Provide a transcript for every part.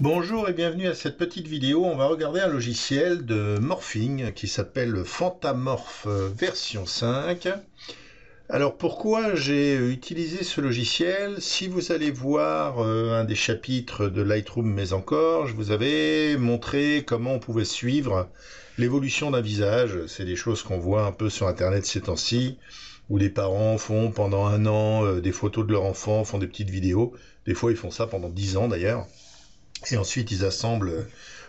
Bonjour et bienvenue à cette petite vidéo. On va regarder un logiciel de morphing qui s'appelle Fantamorph version 5. Alors pourquoi j'ai utilisé ce logiciel Si vous allez voir euh, un des chapitres de Lightroom mais encore, je vous avais montré comment on pouvait suivre l'évolution d'un visage. C'est des choses qu'on voit un peu sur internet ces temps-ci où les parents font pendant un an euh, des photos de leur enfant, font des petites vidéos. Des fois, ils font ça pendant dix ans d'ailleurs. Et ensuite, ils assemblent euh,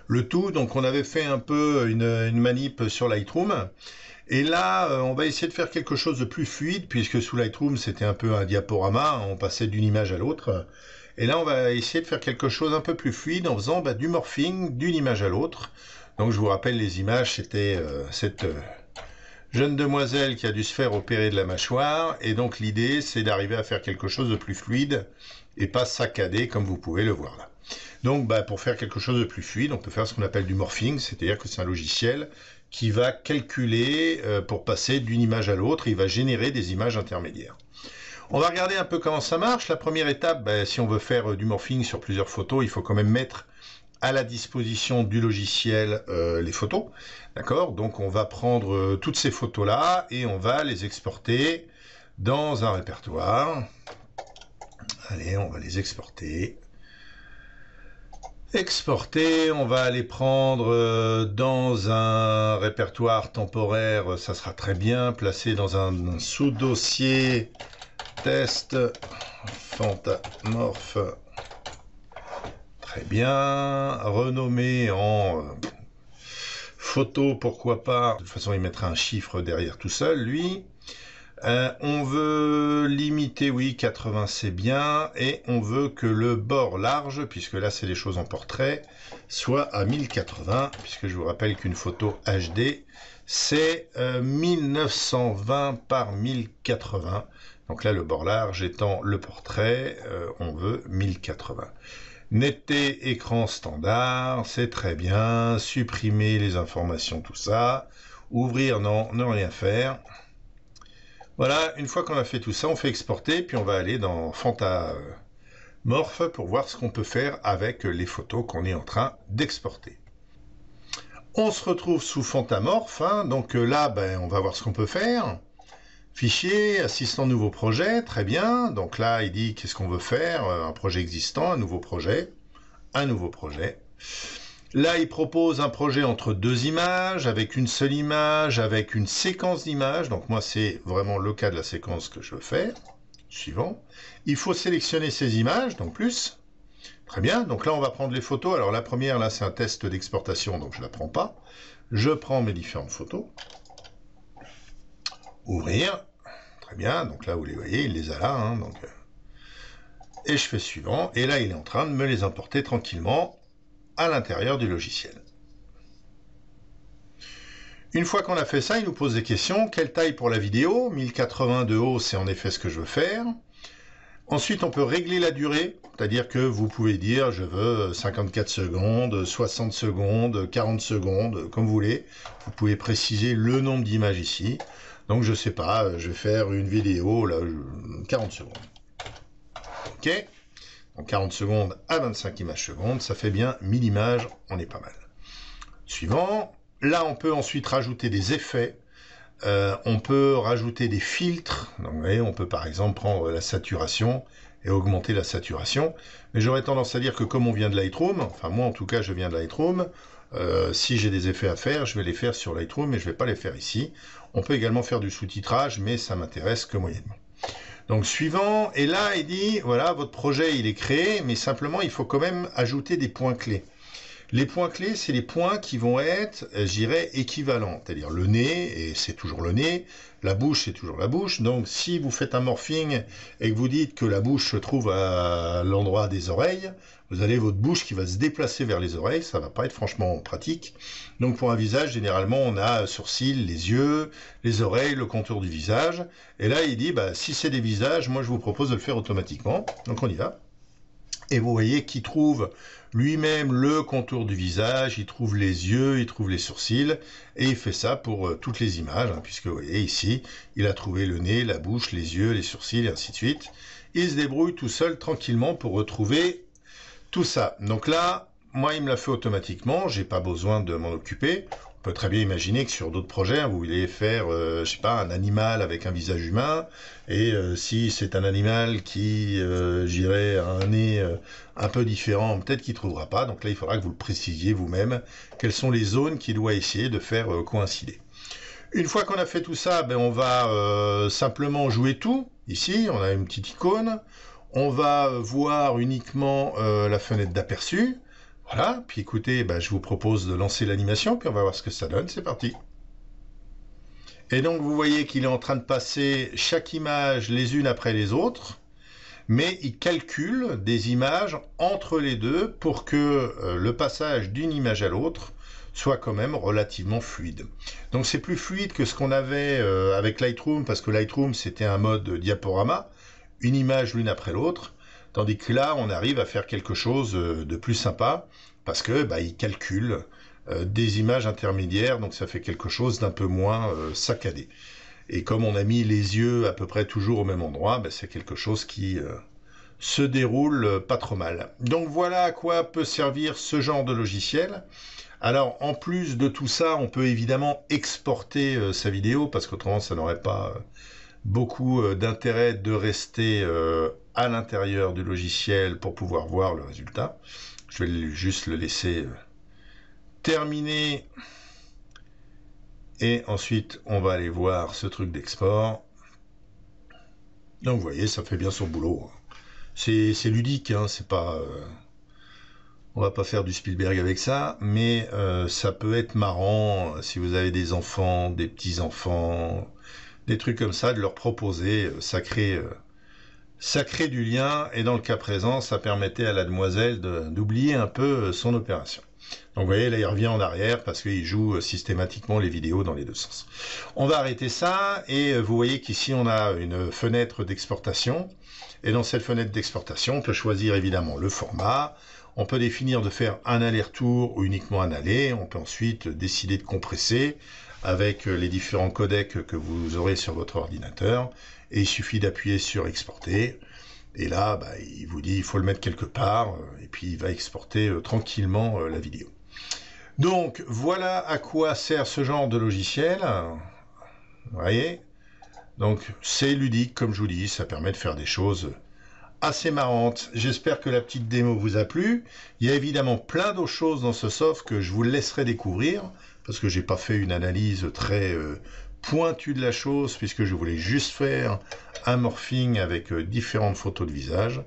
le tout. Donc, on avait fait un peu euh, une, manip sur Lightroom. Et là, on va essayer de faire quelque chose de plus fluide, puisque sous Lightroom, c'était un peu un diaporama, on passait d'une image à l'autre. Et là, on va essayer de faire quelque chose un peu plus fluide en faisant bah, du morphing d'une image à l'autre. Donc, je vous rappelle, les images, c'était cette jeune demoiselle qui a dû se faire opérer de la mâchoire. Et donc l'idée, c'est d'arriver à faire quelque chose de plus fluide et pas saccadé comme vous pouvez le voir là. Donc bah, pour faire quelque chose de plus fluide, on peut faire ce qu'on appelle du morphing, c'est-à-dire que c'est un logiciel qui va calculer euh, pour passer d'une image à l'autre, il va générer des images intermédiaires. On va regarder un peu comment ça marche. La première étape, bah, si on veut faire euh, du morphing sur plusieurs photos, il faut quand même mettre à la disposition du logiciel euh, les photos. D'accord Donc on va prendre euh, toutes ces photos-là et on va les exporter dans un répertoire. Allez, on va les exporter. Exporter, on va les prendre euh, dans un répertoire temporaire, ça sera très bien, placé dans un, un sous-dossier test fantamorphe Très bien. Renommé en euh, photo, pourquoi pas. De toute façon, il mettra un chiffre derrière tout seul, lui. Euh, on veut limiter, oui, 80 c'est bien, et on veut que le bord large, puisque là c'est les choses en portrait, soit à 1080, puisque je vous rappelle qu'une photo HD c'est 1920 euh, par 1080. Donc là le bord large étant le portrait, on veut 1080 netteté écran standard, c'est très bien. Supprimer les informations, tout ça. Ouvrir, non, ne rien faire. Voilà, une fois qu'on a fait tout ça, on fait exporter, puis on va aller dans Fantamorph euh, pour voir ce qu'on peut faire avec les photos qu'on est en train d'exporter. On se retrouve sous Fantamorph, hein. donc euh, là, ben, on va voir ce qu'on peut faire. Fichier, assistant nouveau projet, très bien. Donc là, il dit qu'est-ce qu'on veut faire, euh, un projet existant, un nouveau projet, un nouveau projet. Là, il propose un projet entre deux images, avec une seule image, avec une séquence d'images. Donc moi, c'est vraiment le cas de la séquence que je veux faire. Suivant. Il faut sélectionner ces images, donc plus. Très bien, donc là on va prendre les photos. Alors la première, là c'est un test d'exportation, donc je ne la prends pas. Je prends mes différentes photos. Ouvrir. Très bien, donc là vous les voyez, il les a là. Hein, euh. Et je fais suivant, et là il est en train de me les importer tranquillement à l'intérieur du logiciel. Une fois qu'on a fait ça, il nous pose des questions. Quelle taille pour la vidéo 1080 de haut, c'est en effet ce que je veux faire. Ensuite, on peut régler la durée, c'est-à-dire que vous pouvez dire je veux 54 secondes, 60 secondes, 40 secondes, comme vous voulez. Vous pouvez préciser le nombre d'images ici. Donc je sais pas, je vais faire une vidéo là, 40 secondes. Ok En 40 secondes à 25 images secondes, ça fait bien 1000 images, on est pas mal. Suivant, là on peut ensuite rajouter des effets. Euh, on peut rajouter des filtres. Donc, on peut par exemple prendre la saturation et augmenter la saturation. Mais j'aurais tendance à dire que comme on vient de Lightroom, enfin moi en tout cas je viens de Lightroom, euh, si j'ai des effets à faire, je vais les faire sur Lightroom, mais je ne vais pas les faire ici. On peut également faire du sous-titrage, mais ça m'intéresse que moyennement. Donc suivant, et là il dit, voilà, votre projet il est créé, mais simplement il faut quand même ajouter des points clés. Les points clés, c'est les points qui vont être, euh, j'irais, équivalents. C'est-à-dire le nez, et c'est toujours le nez, la bouche, c'est toujours la bouche. Donc si vous faites un morphing et que vous dites que la bouche se trouve à l'endroit des oreilles, vous avez votre bouche qui va se déplacer vers les oreilles, ça va pas être franchement pratique. Donc pour un visage, généralement, on a sourcils, les yeux, les oreilles, le contour du visage. Et là, il dit, bah, si c'est des visages, moi je vous propose de le faire automatiquement. Donc on y va. Et vous voyez qu'il trouve lui-même le contour du visage, il trouve les yeux, il trouve les sourcils, et il fait ça pour euh, toutes les images, hein, puisque vous voyez ici, il a trouvé le nez, la bouche, les yeux, les sourcils, et ainsi de suite. Il se débrouille tout seul tranquillement pour retrouver tout ça. Donc là, moi, il me l'a fait automatiquement, j'ai pas besoin de m'en occuper. On peut très bien imaginer que sur d'autres projets, hein, vous voulez faire, euh, je sais pas, un animal avec un visage humain, et euh, si c'est un animal qui, euh, j'irais, a un nez un peu différent, peut-être qu'il trouvera pas. Donc là, il faudra que vous le précisiez vous-même, quelles sont les zones qu'il doit essayer de faire coïncider. Une fois qu'on a fait tout ça, ben, on va simplement jouer tout. Ici, on a une petite icône. On va voir uniquement la fenêtre d'aperçu. Voilà, puis écoutez, bah, je vous propose de lancer l'animation, puis on va voir ce que ça donne, c'est parti. Et donc vous voyez qu'il est en train de passer chaque image les unes après les autres, mais il calcule des images entre les deux pour que euh, le passage d'une image à l'autre soit quand même relativement fluide. Donc c'est plus fluide que ce qu'on avait euh, avec Lightroom, parce que Lightroom c'était un mode diaporama, une image l'une après l'autre. Tandis que là, on arrive à faire quelque chose euh, de plus sympa parce que bah, il calcule euh, des images intermédiaires, donc ça fait quelque chose d'un peu moins euh, saccadé. Et comme on a mis les yeux à peu près toujours au même endroit, bah, c'est quelque chose qui se déroule pas trop mal. Donc voilà à quoi peut servir ce genre de logiciel. Alors en plus de tout ça, on peut évidemment exporter sa vidéo parce qu'autrement ça n'aurait pas beaucoup d'intérêt de rester à l'intérieur du logiciel pour pouvoir voir le résultat. Je vais juste le laisser euh, terminer. Et ensuite, on va aller voir ce truc d'export. Donc vous voyez, ça fait bien son boulot. Hein. C'est ludique, hein, c'est pas... Euh, on va pas faire du Spielberg avec ça, mais euh, ça peut être marrant si vous avez des enfants, des petits-enfants, des trucs comme ça, de leur proposer, ça crée... Ça crée du lien et dans le cas présent, ça permettait à la demoiselle d'oublier un peu euh, son opération. Donc vous voyez, là, il revient en arrière parce qu'il joue euh, systématiquement les vidéos dans les deux sens. On va arrêter ça et euh, vous voyez qu'ici, on a une fenêtre d'exportation. Et dans cette fenêtre d'exportation, on peut choisir évidemment le format. On peut définir de faire un aller-retour ou uniquement un aller. On peut ensuite décider de compresser avec euh, les différents codecs que vous aurez sur votre ordinateur. Et il suffit d'appuyer sur exporter. Et là, bah, il vous dit il faut le mettre quelque part. Euh, et puis il va exporter euh, tranquillement la vidéo. Donc voilà à quoi sert ce genre de logiciel. Vous voyez Donc c'est ludique, comme je vous dis, ça permet de faire des choses assez marrantes. J'espère que la petite démo vous a plu. Il y a évidemment plein d'autres choses dans ce soft que je vous laisserai découvrir parce que j'ai pas fait une analyse très euh, pointue de la chose, puisque je voulais juste faire un morphing avec euh, différentes photos de visage.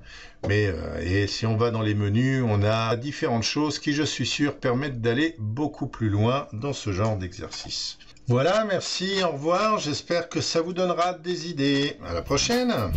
Mais euh, si on va dans les menus, on a différentes choses qui, je suis sûr, permettent d'aller beaucoup plus loin dans ce genre d'exercice. Voilà, merci, au revoir. J'espère que ça vous donnera des idées. À la prochaine.